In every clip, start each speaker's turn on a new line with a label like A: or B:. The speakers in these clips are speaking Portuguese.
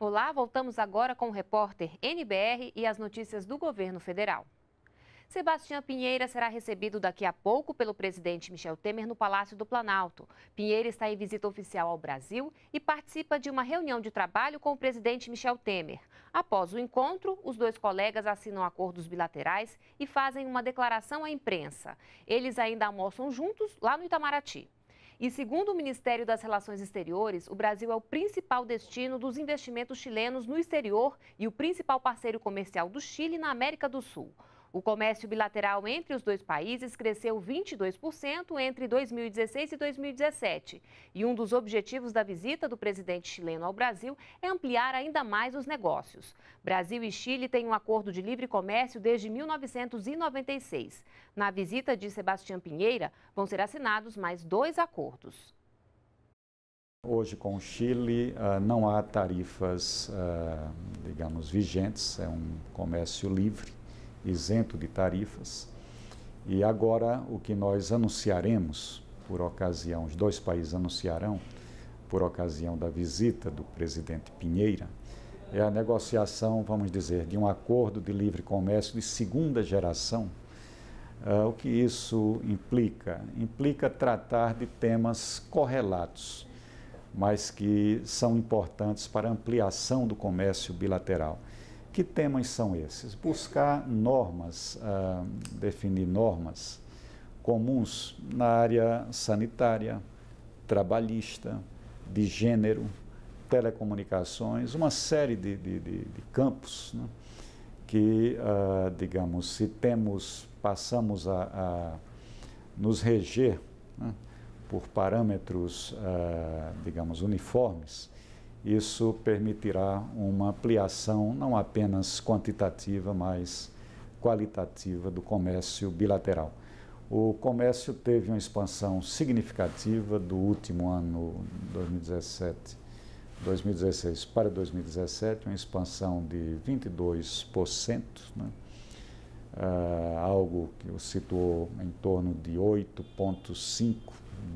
A: Olá, voltamos agora com o repórter NBR e as notícias do governo federal. Sebastião Pinheira será recebido daqui a pouco pelo presidente Michel Temer no Palácio do Planalto. Pinheira está em visita oficial ao Brasil e participa de uma reunião de trabalho com o presidente Michel Temer. Após o encontro, os dois colegas assinam acordos bilaterais e fazem uma declaração à imprensa. Eles ainda almoçam juntos lá no Itamaraty. E segundo o Ministério das Relações Exteriores, o Brasil é o principal destino dos investimentos chilenos no exterior e o principal parceiro comercial do Chile na América do Sul. O comércio bilateral entre os dois países cresceu 22% entre 2016 e 2017. E um dos objetivos da visita do presidente chileno ao Brasil é ampliar ainda mais os negócios. Brasil e Chile têm um acordo de livre comércio desde 1996. Na visita de Sebastião Pinheira, vão ser assinados mais dois acordos.
B: Hoje, com o Chile, ah, não há tarifas, ah, digamos, vigentes, é um comércio livre isento de tarifas. E agora o que nós anunciaremos, por ocasião, os dois países anunciarão, por ocasião da visita do presidente Pinheira, é a negociação, vamos dizer, de um acordo de livre comércio de segunda geração. Uh, o que isso implica? Implica tratar de temas correlatos, mas que são importantes para a ampliação do comércio bilateral. Que temas são esses? Buscar normas, ah, definir normas comuns na área sanitária, trabalhista, de gênero, telecomunicações, uma série de, de, de, de campos né? que, ah, digamos, se temos, passamos a, a nos reger né? por parâmetros, ah, digamos, uniformes, isso permitirá uma ampliação não apenas quantitativa, mas qualitativa do comércio bilateral. O comércio teve uma expansão significativa do último ano 2017, 2016 para 2017, uma expansão de 22%, né? Ah, algo que o situou em torno de 8,5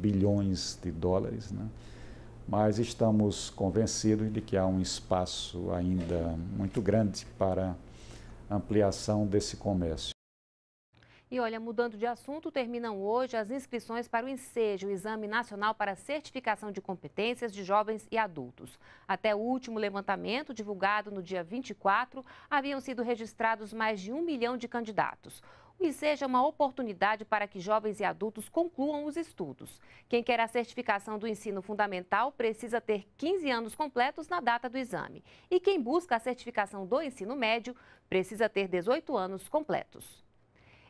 B: bilhões de dólares. Né? mas estamos convencidos de que há um espaço ainda muito grande para ampliação desse comércio.
A: E olha, mudando de assunto, terminam hoje as inscrições para o INSEJ, o Exame Nacional para Certificação de Competências de Jovens e Adultos. Até o último levantamento, divulgado no dia 24, haviam sido registrados mais de um milhão de candidatos e seja uma oportunidade para que jovens e adultos concluam os estudos. Quem quer a certificação do ensino fundamental precisa ter 15 anos completos na data do exame. E quem busca a certificação do ensino médio precisa ter 18 anos completos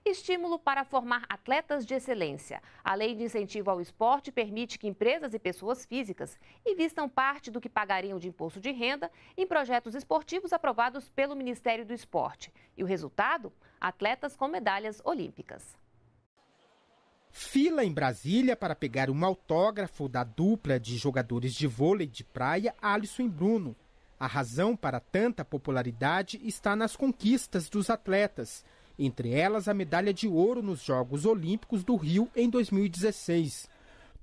A: estímulo para formar atletas de excelência. A lei de incentivo ao esporte permite que empresas e pessoas físicas invistam parte do que pagariam de imposto de renda em projetos esportivos aprovados pelo Ministério do Esporte. E o resultado? Atletas com medalhas olímpicas.
C: Fila em Brasília para pegar um autógrafo da dupla de jogadores de vôlei de praia Alisson e Bruno. A razão para tanta popularidade está nas conquistas dos atletas entre elas a medalha de ouro nos Jogos Olímpicos do Rio em 2016.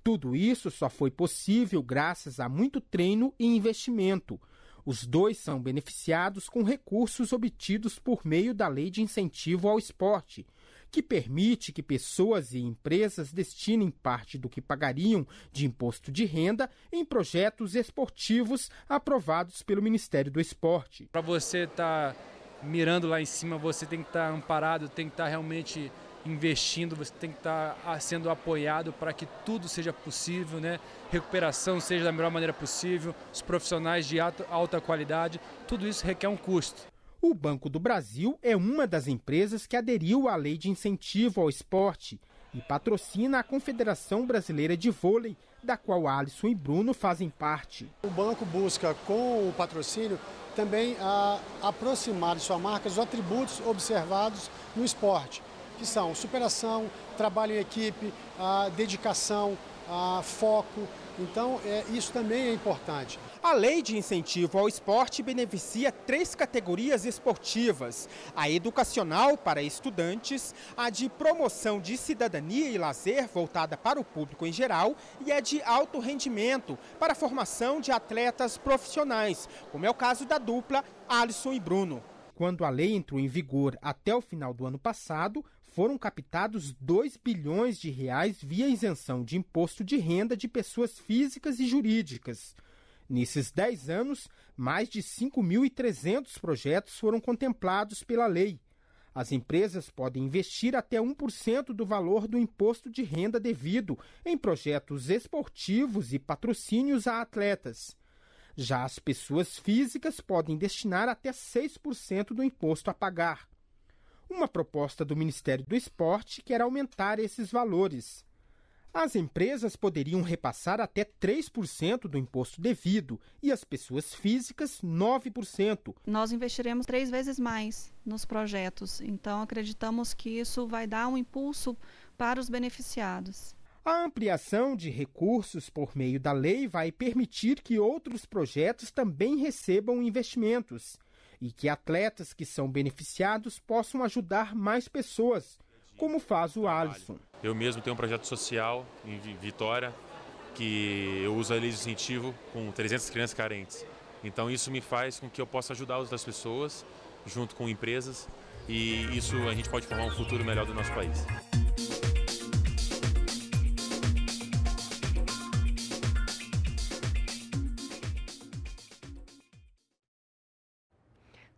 C: Tudo isso só foi possível graças a muito treino e investimento. Os dois são beneficiados com recursos obtidos por meio da Lei de Incentivo ao Esporte, que permite que pessoas e empresas destinem parte do que pagariam de imposto de renda em projetos esportivos aprovados pelo Ministério do Esporte. Para você estar tá mirando lá em cima, você tem que estar amparado, tem que estar realmente investindo, você tem que estar ah, sendo apoiado para que tudo seja possível, né? Recuperação seja da melhor maneira possível, os profissionais de alta qualidade, tudo isso requer um custo. O Banco do Brasil é uma das empresas que aderiu à lei de incentivo ao esporte e patrocina a Confederação Brasileira de Vôlei, da qual Alisson e Bruno fazem parte. O banco busca, com o patrocínio, também ah, aproximar de sua marca os atributos observados no esporte, que são superação, trabalho em equipe, ah, dedicação, ah, foco, então, é, isso também é importante. A lei de incentivo ao esporte beneficia três categorias esportivas: a educacional para estudantes, a de promoção de cidadania e lazer voltada para o público em geral e a de alto rendimento para a formação de atletas profissionais, como é o caso da dupla Alisson e Bruno. Quando a lei entrou em vigor até o final do ano passado, foram captados 2 bilhões de reais via isenção de imposto de renda de pessoas físicas e jurídicas. Nesses 10 anos, mais de 5.300 projetos foram contemplados pela lei. As empresas podem investir até 1% do valor do imposto de renda devido em projetos esportivos e patrocínios a atletas. Já as pessoas físicas podem destinar até 6% do imposto a pagar uma proposta do Ministério do Esporte quer aumentar esses valores. As empresas poderiam repassar até 3% do imposto devido e as pessoas físicas 9%.
A: Nós investiremos três vezes mais nos projetos, então acreditamos que isso vai dar um impulso para os beneficiados.
C: A ampliação de recursos por meio da lei vai permitir que outros projetos também recebam investimentos e que atletas que são beneficiados possam ajudar mais pessoas, como faz o Alisson. Eu mesmo tenho um projeto social em Vitória que eu uso a lei de incentivo com 300 crianças carentes. Então isso me faz com que eu possa ajudar outras pessoas junto com empresas e isso a gente pode formar um futuro melhor do nosso país.